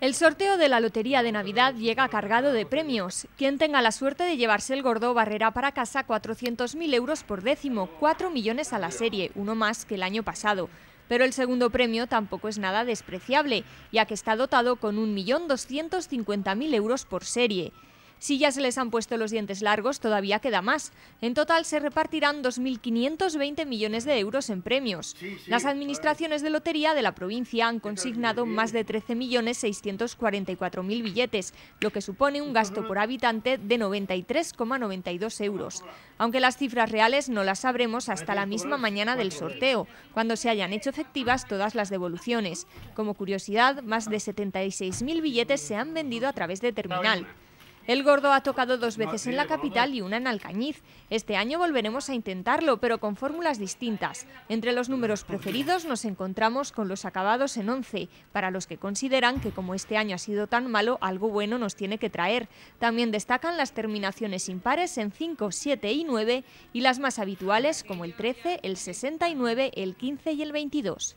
El sorteo de la Lotería de Navidad llega cargado de premios. Quien tenga la suerte de llevarse el gordo barrera para casa 400.000 euros por décimo, 4 millones a la serie, uno más que el año pasado. Pero el segundo premio tampoco es nada despreciable, ya que está dotado con 1.250.000 euros por serie. Si ya se les han puesto los dientes largos, todavía queda más. En total se repartirán 2.520 millones de euros en premios. Las administraciones de lotería de la provincia han consignado más de 13.644.000 billetes, lo que supone un gasto por habitante de 93,92 euros. Aunque las cifras reales no las sabremos hasta la misma mañana del sorteo, cuando se hayan hecho efectivas todas las devoluciones. Como curiosidad, más de 76.000 billetes se han vendido a través de terminal. El gordo ha tocado dos veces en la capital y una en Alcañiz. Este año volveremos a intentarlo, pero con fórmulas distintas. Entre los números pues preferidos nos encontramos con los acabados en 11, para los que consideran que como este año ha sido tan malo, algo bueno nos tiene que traer. También destacan las terminaciones impares en 5, 7 y 9 y las más habituales como el 13, el 69, el 15 y el 22.